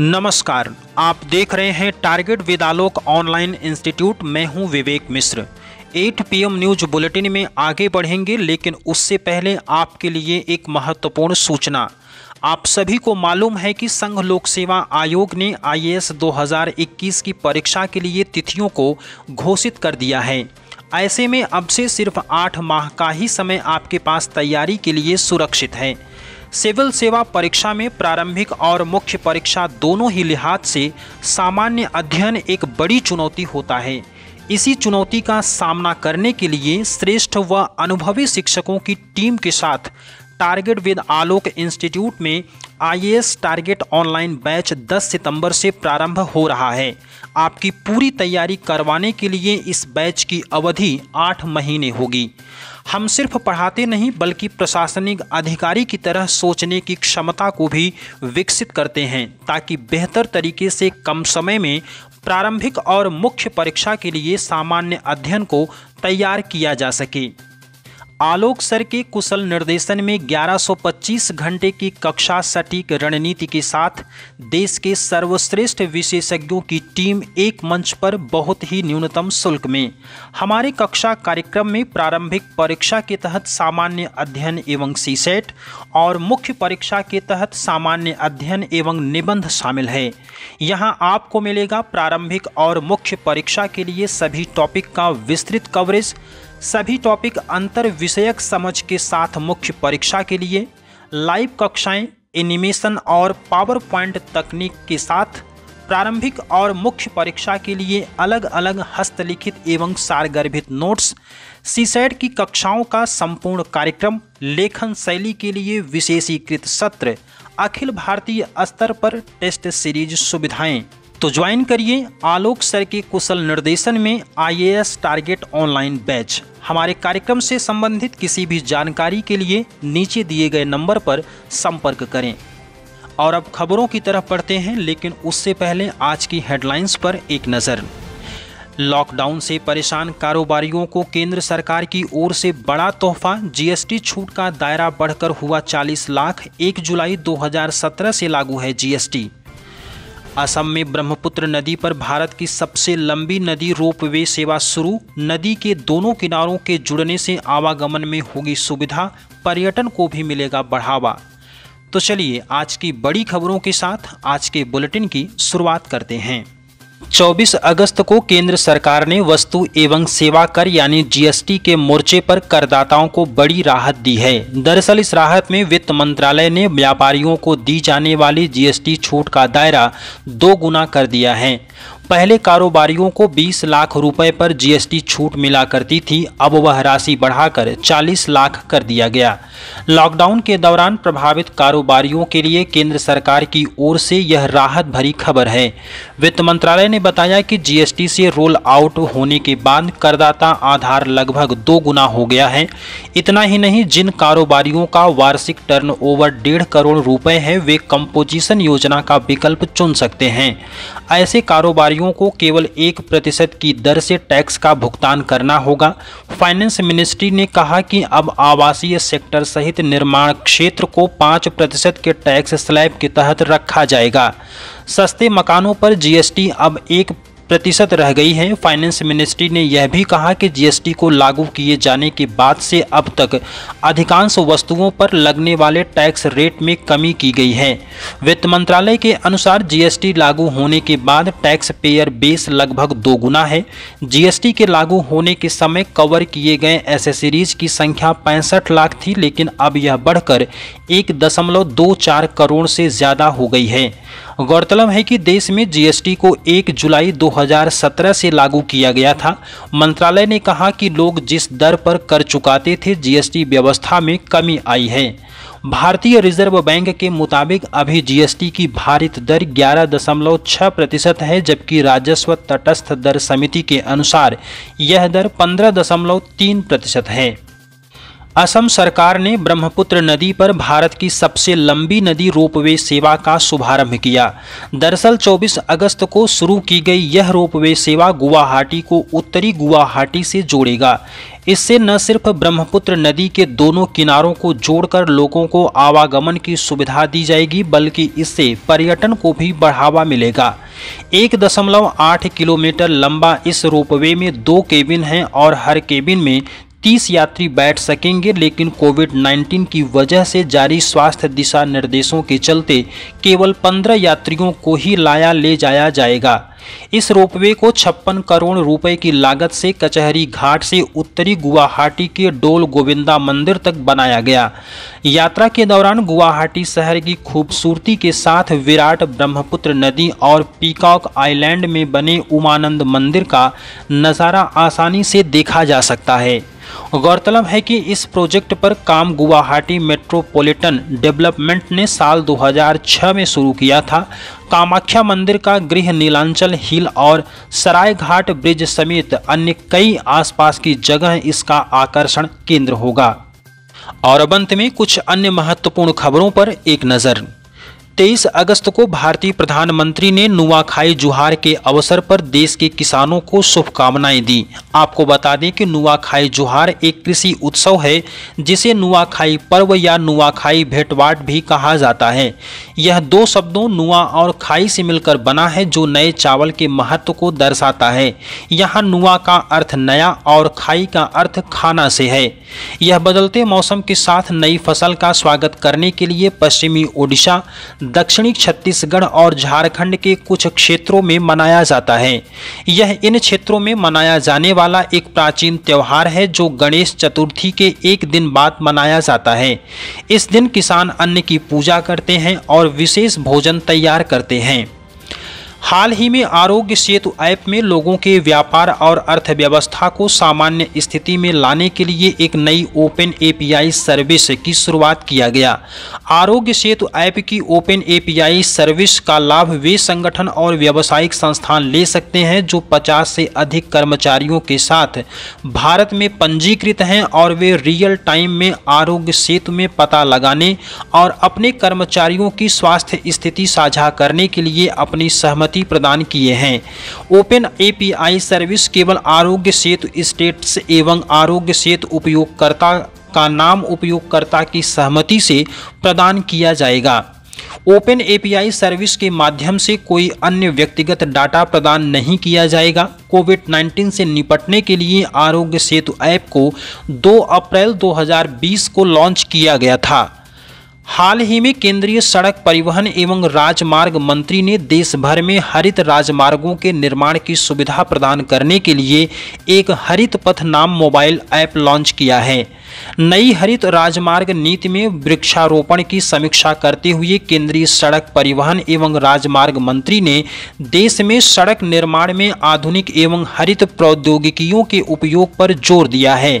नमस्कार आप देख रहे हैं टारगेट विदालोक ऑनलाइन इंस्टीट्यूट मैं हूं Vivek Mishra 8 PM news bulletin में आगे बढ़ेंगे लेकिन उससे पहले आपके लिए एक महत्वपूर्ण सूचना आप सभी को मालूम है कि संघ लोक सेवा आयोग ने आईएएस 2021 की परीक्षा के लिए तिथियों को घोषित कर दिया है ऐसे में अब से सिर्फ आठ माह का ही समय आपके पास तैयारी के लिए सुरक्षित है सिविल सेवा परीक्षा में प्रारंभिक और मुख्य परीक्षा दोनों ही लिहाज से सामान्य अध्ययन एक बड़ी चुनौती होता है इसी चुनौती का सामना करने के लिए श्रेष्ठ व अनुभवी शिक्षकों की टीम के साथ टारगेट विद आलोक इंस्टीट्यूट में आईएएस टारगेट ऑनलाइन बैच 10 सितंबर से प्रारंभ हो रहा है आपकी पूरी तैयारी करवाने के लिए इस बैच की अवधि आठ महीने होगी हम सिर्फ पढ़ाते नहीं बल्कि प्रशासनिक अधिकारी की तरह सोचने की क्षमता को भी विकसित करते हैं ताकि बेहतर तरीके से कम समय में प्रारंभिक और मुख्य परीक्षा के लिए सामान्य अध्ययन को तैयार किया जा सके आलोक सर के कुशल निर्देशन में 1125 घंटे की कक्षा सटीक रणनीति के साथ देश के सर्वश्रेष्ठ विशेषज्ञों की टीम एक मंच पर बहुत ही न्यूनतम शुल्क में हमारे कक्षा कार्यक्रम में प्रारंभिक परीक्षा के तहत सामान्य अध्ययन एवं सीसेट और मुख्य परीक्षा के तहत सामान्य अध्ययन एवं निबंध शामिल है यहाँ आपको मिलेगा प्रारंभिक और मुख्य परीक्षा के लिए सभी टॉपिक का विस्तृत कवरेज सभी टॉपिक अंतर विषयक समझ के साथ मुख्य परीक्षा के लिए लाइव कक्षाएं एनिमेशन और पावर पॉइंट तकनीक के साथ प्रारंभिक और मुख्य परीक्षा के लिए अलग अलग हस्तलिखित एवं सारगर्भित नोट्स सीसैड e की कक्षाओं का संपूर्ण कार्यक्रम लेखन शैली के लिए विशेषीकृत सत्र अखिल भारतीय स्तर पर टेस्ट सीरीज सुविधाएं तो ज्वाइन करिए आलोक सर के कुशल निर्देशन में आईएएस टारगेट ऑनलाइन बैच हमारे कार्यक्रम से संबंधित किसी भी जानकारी के लिए नीचे दिए गए नंबर पर संपर्क करें और अब खबरों की तरफ पढ़ते हैं लेकिन उससे पहले आज की हेडलाइंस पर एक नज़र लॉकडाउन से परेशान कारोबारियों को केंद्र सरकार की ओर से बड़ा तोहफा जीएसटी छूट का दायरा बढ़कर हुआ 40 लाख 1 जुलाई 2017 से लागू है जीएसटी असम में ब्रह्मपुत्र नदी पर भारत की सबसे लंबी नदी रोपवे सेवा शुरू नदी के दोनों किनारों के जुड़ने से आवागमन में होगी सुविधा पर्यटन को भी मिलेगा बढ़ावा तो चलिए आज की बड़ी खबरों के साथ आज के बुलेटिन की शुरुआत करते हैं 24 अगस्त को केंद्र सरकार ने वस्तु एवं सेवा कर यानी जीएसटी के मोर्चे पर करदाताओं को बड़ी राहत दी है दरअसल इस राहत में वित्त मंत्रालय ने व्यापारियों को दी जाने वाली जीएसटी छूट का दायरा दो गुना कर दिया है पहले कारोबारियों को 20 लाख रुपए पर जीएसटी छूट मिला करती थी अब वह राशि बढ़ाकर 40 लाख कर दिया गया लॉकडाउन के दौरान प्रभावित कारोबारियों के लिए केंद्र सरकार की ओर से यह राहत भरी खबर है वित्त मंत्रालय ने बताया कि जीएसटी से रोल आउट होने के बाद करदाता आधार लगभग दो गुना हो गया है इतना ही नहीं जिन कारोबारियों का वार्षिक टर्न ओवर डेढ़ करोड़ रुपए है वे कंपोजिशन योजना का विकल्प चुन सकते हैं ऐसे कारोबारी कर्मचारियों को केवल एक प्रतिशत की दर से टैक्स का भुगतान करना होगा फाइनेंस मिनिस्ट्री ने कहा कि अब आवासीय सेक्टर सहित निर्माण क्षेत्र को पाँच प्रतिशत के टैक्स स्लैब के तहत रखा जाएगा सस्ते मकानों पर जीएसटी अब एक प्रतिशत रह गई है फाइनेंस मिनिस्ट्री ने यह भी कहा कि जीएसटी को लागू किए जाने के बाद से अब तक अधिकांश वस्तुओं पर लगने वाले टैक्स रेट में कमी की गई है वित्त मंत्रालय के अनुसार जीएसटी लागू होने के बाद टैक्स पेयर बेस लगभग दोगुना है जीएसटी के लागू होने के समय कवर किए गए एसेसरीज की संख्या पैंसठ लाख थी लेकिन अब यह बढ़कर एक दशमलव दो चार करोड़ से ज़्यादा हो गई है गौरतलब है कि देश में जीएसटी को एक जुलाई दो 2017 से लागू किया गया था मंत्रालय ने कहा कि लोग जिस दर पर कर चुकाते थे जीएसटी व्यवस्था में कमी आई है भारतीय रिजर्व बैंक के मुताबिक अभी जीएसटी की भारित दर 11.6 प्रतिशत है जबकि राजस्व तटस्थ दर समिति के अनुसार यह दर 15.3 प्रतिशत है असम सरकार ने ब्रह्मपुत्र नदी पर भारत की सबसे लंबी नदी रोपवे सेवा का शुभारंभ किया दरअसल 24 अगस्त को शुरू की गई यह रोपवे सेवा गुवाहाटी को उत्तरी गुवाहाटी से जोड़ेगा इससे न सिर्फ ब्रह्मपुत्र नदी के दोनों किनारों को जोड़कर लोगों को आवागमन की सुविधा दी जाएगी बल्कि इससे पर्यटन को भी बढ़ावा मिलेगा एक दशमलव आठ किलोमीटर लंबा इस रोपवे में दो केबिन हैं और हर केबिन में तीस यात्री बैठ सकेंगे लेकिन कोविड 19 की वजह से जारी स्वास्थ्य दिशा निर्देशों के चलते केवल 15 यात्रियों को ही लाया ले जाया जाएगा इस रोपवे को छप्पन करोड़ रुपए की लागत से कचहरी घाट से उत्तरी गुवाहाटी के डोल गोविंदा मंदिर तक बनाया गया यात्रा के दौरान गुवाहाटी शहर की खूबसूरती के साथ विराट ब्रह्मपुत्र नदी और पीकॉक आइलैंड में बने उमानंद मंदिर का नज़ारा आसानी से देखा जा सकता है गौरतलब है कि इस प्रोजेक्ट पर काम गुवाहाटी मेट्रोपॉलिटन डेवलपमेंट ने साल 2006 में शुरू किया था कामाख्या मंदिर का गृह नीलांचल हिल और सरायघाट ब्रिज समेत अन्य कई आसपास की जगह इसका आकर्षण केंद्र होगा और अब अंत में कुछ अन्य महत्वपूर्ण खबरों पर एक नज़र 23 अगस्त को भारतीय प्रधानमंत्री ने नुआखाई जुहार के अवसर पर देश के किसानों को शुभकामनाएं दी आपको बता दें कि नुआखाई जुहार एक कृषि उत्सव है जिसे नुआखाई पर्व या नुआखाई भेंटवाट भी कहा जाता है यह दो शब्दों नुआ और खाई से मिलकर बना है जो नए चावल के महत्व को दर्शाता है यहाँ नुआ का अर्थ नया और खाई का अर्थ खाना से है यह बदलते मौसम के साथ नई फसल का स्वागत करने के लिए पश्चिमी ओडिशा दक्षिणी छत्तीसगढ़ और झारखंड के कुछ क्षेत्रों में मनाया जाता है यह इन क्षेत्रों में मनाया जाने वाला एक प्राचीन त्यौहार है जो गणेश चतुर्थी के एक दिन बाद मनाया जाता है इस दिन किसान अन्न की पूजा करते हैं और विशेष भोजन तैयार करते हैं हाल ही में आरोग्य सेतु ऐप में लोगों के व्यापार और अर्थव्यवस्था को सामान्य स्थिति में लाने के लिए एक नई ओपन एपीआई सर्विस की शुरुआत किया गया आरोग्य सेतु ऐप की ओपन एपीआई सर्विस का लाभ वे संगठन और व्यावसायिक संस्थान ले सकते हैं जो 50 से अधिक कर्मचारियों के साथ भारत में पंजीकृत हैं और वे रियल टाइम में आरोग्य सेतु में पता लगाने और अपने कर्मचारियों की स्वास्थ्य स्थिति साझा करने के लिए अपनी सहमति अनुमति प्रदान किए हैं ओपन एपीआई सर्विस केवल आरोग्य सेतु स्टेट्स एवं आरोग्य सेतु उपयोगकर्ता का नाम उपयोगकर्ता की सहमति से प्रदान किया जाएगा ओपन एपीआई सर्विस के माध्यम से कोई अन्य व्यक्तिगत डाटा प्रदान नहीं किया जाएगा कोविड 19 से निपटने के लिए आरोग्य सेतु ऐप को 2 अप्रैल 2020 को लॉन्च किया गया था हाल ही में केंद्रीय सड़क परिवहन एवं राजमार्ग मंत्री ने देश भर में हरित राजमार्गों के निर्माण की सुविधा प्रदान करने के लिए एक हरित पथ नाम मोबाइल ऐप लॉन्च किया है नई हरित राजमार्ग नीति में वृक्षारोपण की समीक्षा करते हुए केंद्रीय सड़क परिवहन एवं राजमार्ग मंत्री ने देश में सड़क निर्माण में आधुनिक एवं हरित प्रौद्योगिकियों के उपयोग पर जोर दिया है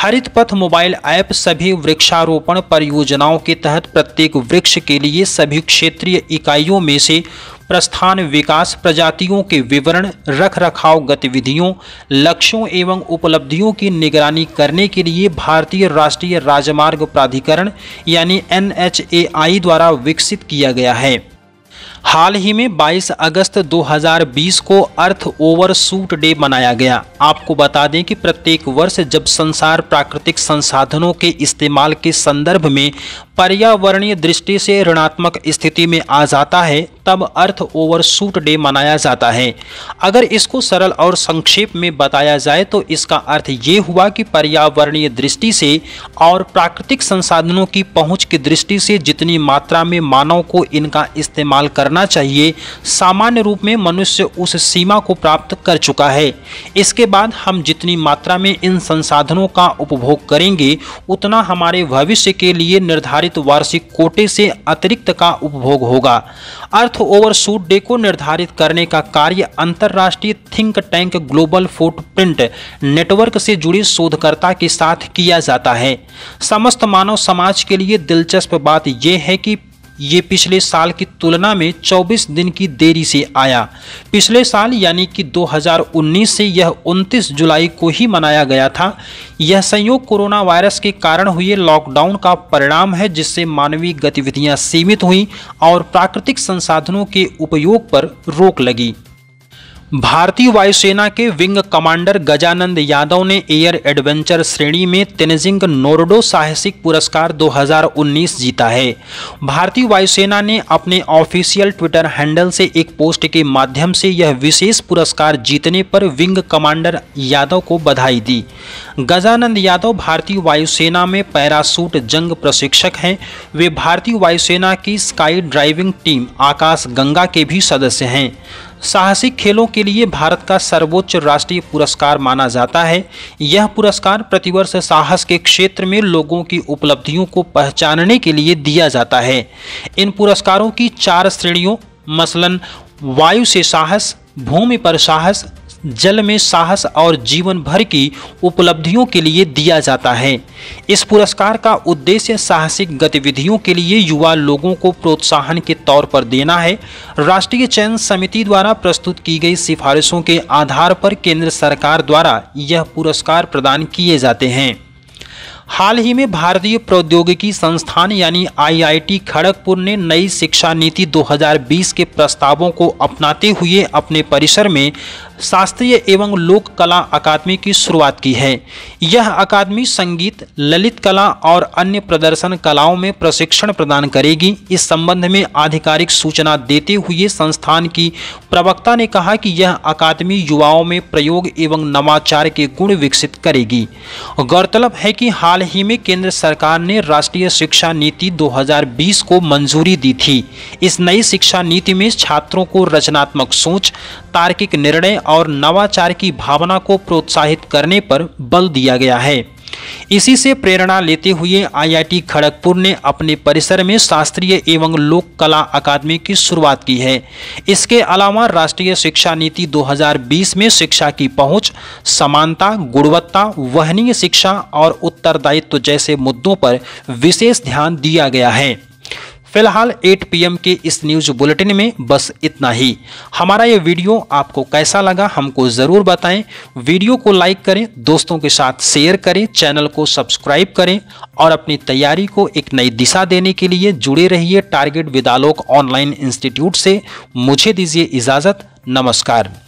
हरित पथ मोबाइल ऐप सभी वृक्षारोपण परियोजनाओं के तहत प्रत्येक वृक्ष के लिए सभी क्षेत्रीय इकाइयों में से प्रस्थान विकास प्रजातियों के विवरण रख रखाव गतिविधियों लक्ष्यों एवं उपलब्धियों की निगरानी करने के लिए भारतीय राष्ट्रीय राजमार्ग प्राधिकरण यानी एन द्वारा विकसित किया गया है हाल ही में 22 अगस्त 2020 को अर्थ ओवर सूट डे मनाया गया आपको बता दें कि प्रत्येक वर्ष जब संसार प्राकृतिक संसाधनों के इस्तेमाल के संदर्भ में पर्यावरणीय दृष्टि से ऋणात्मक स्थिति में आ जाता है तब अर्थ ओवर सूट डे मनाया जाता है अगर इसको सरल और संक्षेप में बताया जाए तो इसका अर्थ ये हुआ कि पर्यावरणीय दृष्टि से और प्राकृतिक संसाधनों की पहुँच की दृष्टि से जितनी मात्रा में मानव को इनका इस्तेमाल करना करना चाहिए सामान्य रूप में मनुष्य उस सीमा को प्राप्त कर चुका है इसके बाद हम जितनी मात्रा में इन संसाधनों का उपभोग करेंगे उतना हमारे भविष्य के लिए निर्धारित वार्षिक कोटे से अतिरिक्त का उपभोग होगा अर्थ ओवर सूट डे को निर्धारित करने का कार्य अंतर्राष्ट्रीय think tank global footprint network से जुड़े शोधकर्ता के साथ किया जाता है समस्त मानव समाज के लिए दिलचस्प बात यह है कि ये पिछले साल की तुलना में 24 दिन की देरी से आया पिछले साल यानी कि 2019 से यह 29 जुलाई को ही मनाया गया था यह संयोग कोरोना वायरस के कारण हुए लॉकडाउन का परिणाम है जिससे मानवीय गतिविधियां सीमित हुई और प्राकृतिक संसाधनों के उपयोग पर रोक लगी भारतीय वायुसेना के विंग कमांडर गजानंद यादव ने एयर एडवेंचर श्रेणी में तेनजिंग नोरडो साहसिक पुरस्कार 2019 जीता है भारतीय वायुसेना ने अपने ऑफिशियल ट्विटर हैंडल से एक पोस्ट के माध्यम से यह विशेष पुरस्कार जीतने पर विंग कमांडर यादव को बधाई दी गजानंद यादव भारतीय वायुसेना में पैरासूट जंग प्रशिक्षक हैं वे भारतीय वायुसेना की skydiving team Akash Ganga के भी सदस्य हैं साहसिक खेलों के लिए भारत का सर्वोच्च राष्ट्रीय पुरस्कार माना जाता है यह पुरस्कार प्रतिवर्ष साहस के क्षेत्र में लोगों की उपलब्धियों को पहचानने के लिए दिया जाता है इन पुरस्कारों की चार श्रेणियों मसलन वायु से साहस भूमि पर साहस जल में साहस और जीवन भर की उपलब्धियों के लिए दिया जाता है इस पुरस्कार का उद्देश्य साहसिक गतिविधियों के लिए युवा लोगों को प्रोत्साहन के तौर पर देना है राष्ट्रीय चयन समिति द्वारा प्रस्तुत की गई सिफारिशों के आधार पर केंद्र सरकार द्वारा यह पुरस्कार प्रदान किए जाते हैं हाल ही में भारतीय प्रौद्योगिकी संस्थान यानी आईआईटी खड़गपुर ने नई शिक्षा नीति 2020 के प्रस्तावों को अपनाते हुए अपने परिसर में शास्त्रीय एवं लोक कला अकादमी की शुरुआत की है यह अकादमी संगीत ललित कला और अन्य प्रदर्शन कलाओं में प्रशिक्षण प्रदान करेगी इस संबंध में आधिकारिक सूचना देते हुए संस्थान की प्रवक्ता ने कहा कि यह अकादमी युवाओं में प्रयोग एवं नवाचार के गुण विकसित करेगी गौरतलब है कि हाल ही में केंद्र सरकार ने राष्ट्रीय शिक्षा नीति दो को मंजूरी दी थी इस नई शिक्षा नीति में छात्रों को रचनात्मक सोच तार्किक निर्णय और नवाचार की भावना को प्रोत्साहित करने पर बल दिया गया है इसी से प्रेरणा लेते हुए आईआईटी खड़गपुर ने अपने परिसर में शास्त्रीय एवं लोक कला अकादमी की शुरुआत की है इसके अलावा राष्ट्रीय शिक्षा नीति 2020 में शिक्षा की पहुंच समानता गुणवत्ता वहनीय शिक्षा और उत्तरदायित्व जैसे मुद्दों पर विशेष ध्यान दिया गया है फिलहाल 8 पीएम के इस न्यूज बुलेटिन में बस इतना ही हमारा ये वीडियो आपको कैसा लगा हमको ज़रूर बताएं वीडियो को लाइक करें दोस्तों के साथ शेयर करें चैनल को सब्सक्राइब करें और अपनी तैयारी को एक नई दिशा देने के लिए जुड़े रहिए टारगेट विदालोक ऑनलाइन इंस्टीट्यूट से मुझे दीजिए इजाज़त नमस्कार